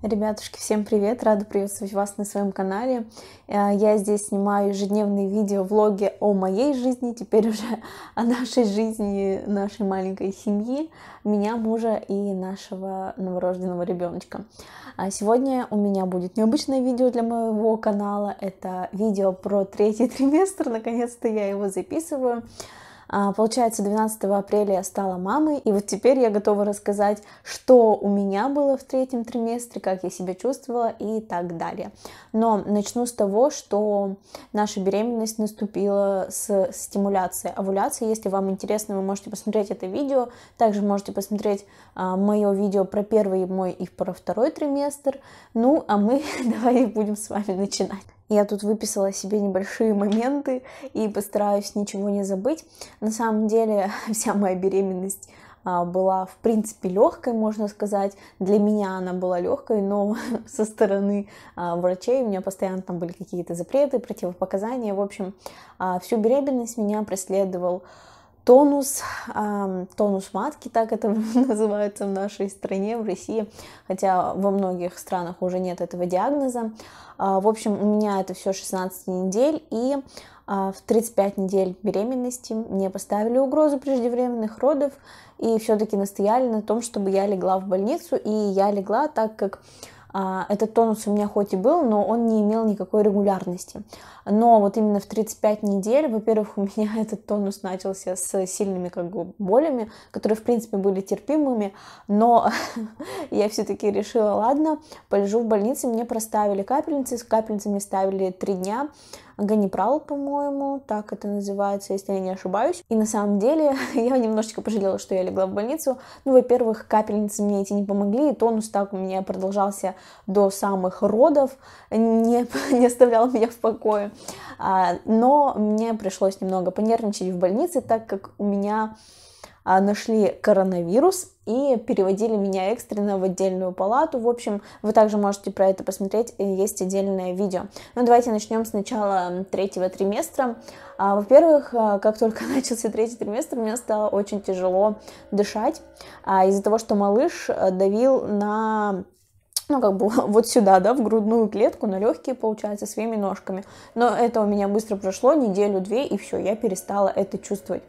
Ребятушки, всем привет! Рада приветствовать вас на своем канале. Э, я здесь снимаю ежедневные видео, влоги о моей жизни, теперь уже о нашей жизни, нашей маленькой семьи, меня, мужа и нашего новорожденного ребеночка. А сегодня у меня будет необычное видео для моего канала. Это видео про третий триместр. Наконец-то я его записываю. А, получается, 12 апреля я стала мамой, и вот теперь я готова рассказать, что у меня было в третьем триместре, как я себя чувствовала и так далее. Но начну с того, что наша беременность наступила с стимуляцией овуляции. Если вам интересно, вы можете посмотреть это видео. Также можете посмотреть а, мое видео про первый мой и про второй триместр. Ну, а мы давай будем с вами начинать. Я тут выписала себе небольшие моменты и постараюсь ничего не забыть. На самом деле вся моя беременность а, была, в принципе, легкой, можно сказать. Для меня она была легкой, но со стороны а, врачей у меня постоянно там были какие-то запреты, противопоказания. В общем, а, всю беременность меня преследовал тонус, тонус матки, так это называется в нашей стране, в России, хотя во многих странах уже нет этого диагноза. А, в общем, у меня это все 16 недель, и а, в 35 недель беременности мне поставили угрозу преждевременных родов, и все-таки настояли на том, чтобы я легла в больницу, и я легла, так как а, этот тонус у меня хоть и был, но он не имел никакой регулярности но вот именно в 35 недель, во-первых, у меня этот тонус начался с сильными как бы болями, которые, в принципе, были терпимыми, но я все-таки решила, ладно, полежу в больнице, мне проставили капельницы, с капельницами ставили три дня, Ганипрал, по-моему, так это называется, если я не ошибаюсь. И на самом деле я немножечко пожалела, что я легла в больницу. Ну, во-первых, капельницы мне эти не помогли, и тонус так у меня продолжался до самых родов, не, не оставлял меня в покое. А, но мне пришлось немного понервничать в больнице, так как у меня а, нашли коронавирус и переводили меня экстренно в отдельную палату. В общем, вы также можете про это посмотреть, есть отдельное видео. Но ну, давайте начнем с начала третьего триместра. А, во-первых, как только начался третий триместр, мне стало очень тяжело дышать из-за того, что малыш давил на ну, как бы вот сюда, да, в грудную клетку, на легкие, получается, своими ножками. Но это у меня быстро прошло, неделю-две, и все, я перестала это чувствовать.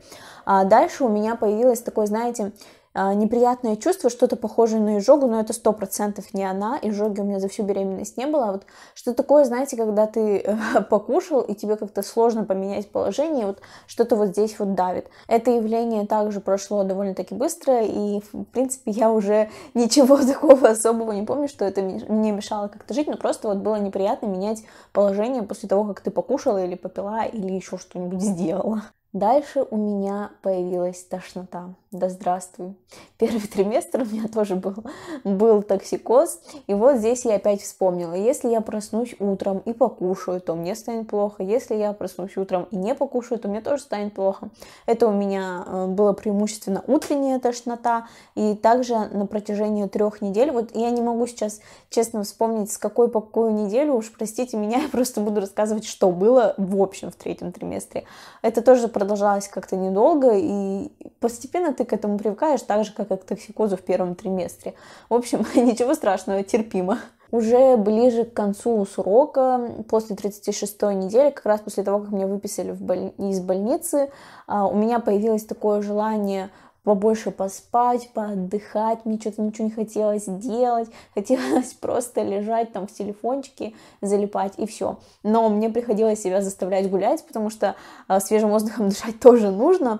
А дальше у меня появилось такое, знаете, а, неприятное чувство, что-то похожее на изжогу, но это сто процентов не она, изжоги у меня за всю беременность не было. Вот что такое, знаете, когда ты э, покушал, и тебе как-то сложно поменять положение, вот что-то вот здесь вот давит. Это явление также прошло довольно-таки быстро, и, в принципе, я уже ничего такого особого не помню, что это мне мешало как-то жить, но просто вот было неприятно менять положение после того, как ты покушала или попила, или еще что-нибудь сделала. Дальше у меня появилась тошнота да здравствуй. Первый триместр у меня тоже был, был токсикоз. И вот здесь я опять вспомнила, если я проснусь утром и покушаю, то мне станет плохо. Если я проснусь утром и не покушаю, то мне тоже станет плохо. Это у меня э, было преимущественно утренняя тошнота. И также на протяжении трех недель, вот я не могу сейчас честно вспомнить, с какой по какую неделю, уж простите меня, я просто буду рассказывать, что было в общем в третьем триместре. Это тоже продолжалось как-то недолго, и постепенно ты к этому привыкаешь так же, как и к токсикозу в первом триместре. В общем, ничего страшного, терпимо. Уже ближе к концу срока, после 36-й недели, как раз после того, как меня выписали боль... из больницы, а, у меня появилось такое желание побольше поспать, поотдыхать, мне что-то ничего не хотелось делать, хотелось просто лежать там в телефончике, залипать и все. Но мне приходилось себя заставлять гулять, потому что а, свежим воздухом дышать тоже нужно.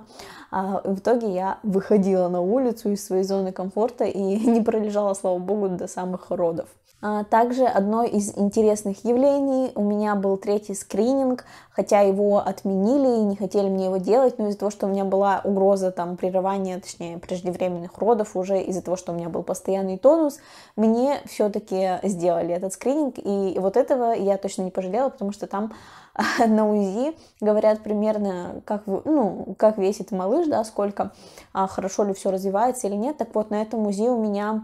А в итоге я выходила на улицу из своей зоны комфорта и не пролежала, слава богу, до самых родов. А, также одно из интересных явлений, у меня был третий скрининг, хотя его отменили и не хотели мне его делать, но из-за того, что у меня была угроза там прерывания, точнее, преждевременных родов уже, из-за того, что у меня был постоянный тонус, мне все-таки сделали этот скрининг, и вот этого я точно не пожалела, потому что там на УЗИ говорят примерно, как, ну, как весит малыш, да, сколько, а хорошо ли все развивается или нет. Так вот, на этом УЗИ у меня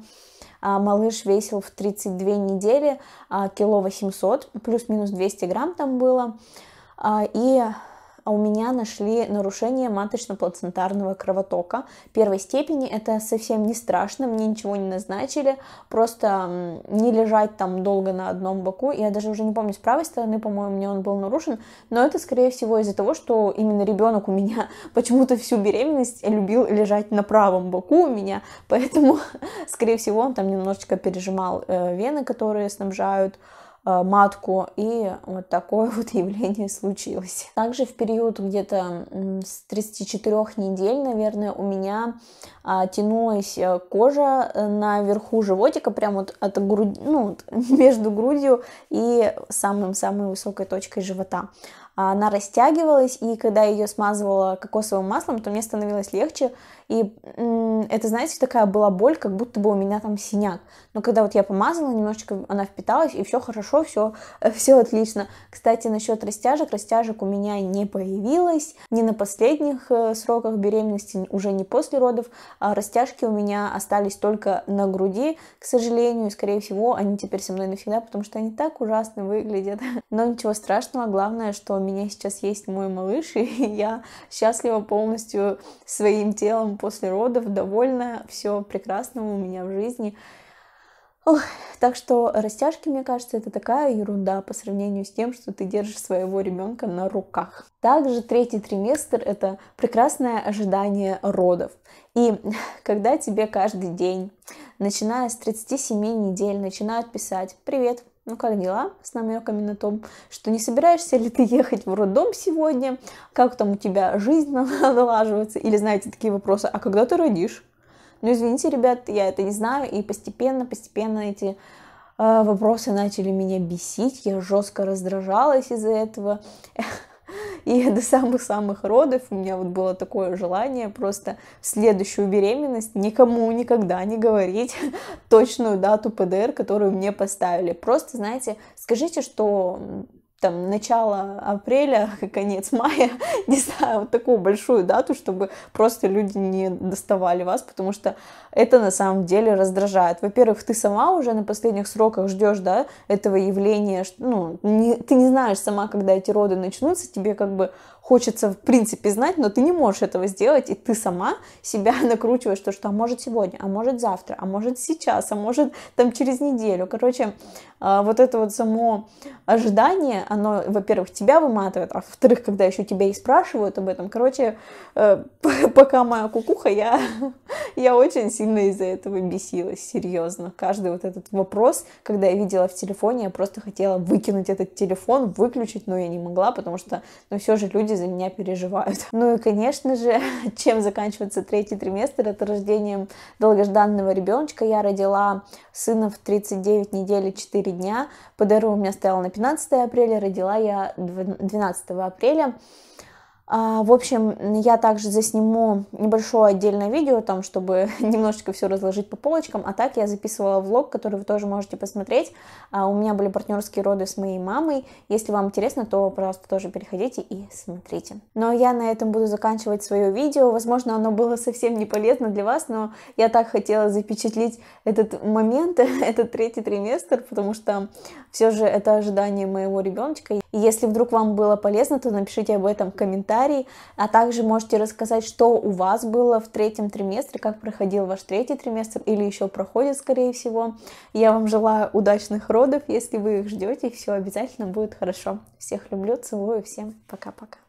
а малыш весил в 32 недели а, кило 800, плюс-минус 200 грамм там было. А, и а у меня нашли нарушение маточно-плацентарного кровотока первой степени. Это совсем не страшно, мне ничего не назначили, просто не лежать там долго на одном боку. Я даже уже не помню, с правой стороны, по-моему, мне он был нарушен, но это, скорее всего, из-за того, что именно ребенок у меня почему-то всю беременность любил лежать на правом боку у меня, поэтому, скорее всего, он там немножечко пережимал э, вены, которые снабжают Э, матку, и вот такое вот явление случилось. Также в период где-то с 34 недель, наверное, у меня а, тянулась э, кожа э, наверху животика, прям вот от груди, ну, между грудью и самым-самой высокой точкой живота. А, она растягивалась, и когда я ее смазывала кокосовым маслом, то мне становилось легче, и это, знаете, такая была боль, как будто бы у меня там синяк. Но когда вот я помазала, немножечко она впиталась, и все хорошо, все, э, все отлично. Кстати, насчет растяжек, растяжек у меня не появилось, ни на последних э, сроках беременности, уже не после родов, а растяжки у меня остались только на груди, к сожалению, и, скорее всего, они теперь со мной навсегда, потому что они так ужасно выглядят. Но ничего страшного, главное, что меня сейчас есть мой малыш, и я счастлива полностью своим телом после родов, довольна, все прекрасно у меня в жизни. Ох, так что растяжки, мне кажется, это такая ерунда по сравнению с тем, что ты держишь своего ребенка на руках. Также третий триместр – это прекрасное ожидание родов. И когда тебе каждый день, начиная с 37 недель, начинают писать «Привет, ну как дела, с намеками на том, что не собираешься ли ты ехать в роддом сегодня, как там у тебя жизнь налаживается, или, знаете, такие вопросы, а когда ты родишь? Ну, извините, ребят, я это не знаю, и постепенно, постепенно эти э, вопросы начали меня бесить, я жестко раздражалась из-за этого, И до самых-самых родов у меня вот было такое желание просто в следующую беременность никому никогда не говорить точную дату ПДР, которую мне поставили. Просто, знаете, скажите, что там начало апреля, конец мая, не знаю, вот такую большую дату, чтобы просто люди не доставали вас, потому что это на самом деле раздражает. Во-первых, ты сама уже на последних сроках ждешь, да, этого явления, ну, не, ты не знаешь сама, когда эти роды начнутся, тебе как бы хочется в принципе знать, но ты не можешь этого сделать, и ты сама себя накручиваешь, то, что а может сегодня, а может завтра, а может сейчас, а может там через неделю. Короче, а, вот это вот само ожидание, оно, во-первых, тебя выматывает, а во-вторых, когда еще тебя и спрашивают об этом, короче, э, пока моя кукуха, я, я очень сильно из-за этого бесилась, серьезно. Каждый вот этот вопрос, когда я видела в телефоне, я просто хотела выкинуть этот телефон, выключить, но я не могла, потому что, ну, все же люди за меня переживают. Ну и, конечно же, чем заканчивается третий триместр, это рождением долгожданного ребеночка. Я родила сына в 39 недель и 4 дня, ПДР у меня стоял на 15 апреля, родила я 12 апреля. А, в общем, я также засниму небольшое отдельное видео, там, чтобы немножечко все разложить по полочкам. А так я записывала влог, который вы тоже можете посмотреть. А, у меня были партнерские роды с моей мамой. Если вам интересно, то, пожалуйста, тоже переходите и смотрите. Но я на этом буду заканчивать свое видео. Возможно, оно было совсем не полезно для вас, но я так хотела запечатлить этот момент, этот третий триместр, потому что все же это ожидание моего ребеночка. И если вдруг вам было полезно, то напишите об этом в комментарии, а также можете рассказать, что у вас было в третьем триместре, как проходил ваш третий триместр или еще проходит, скорее всего. Я вам желаю удачных родов, если вы их ждете, все обязательно будет хорошо. Всех люблю, целую, всем пока-пока.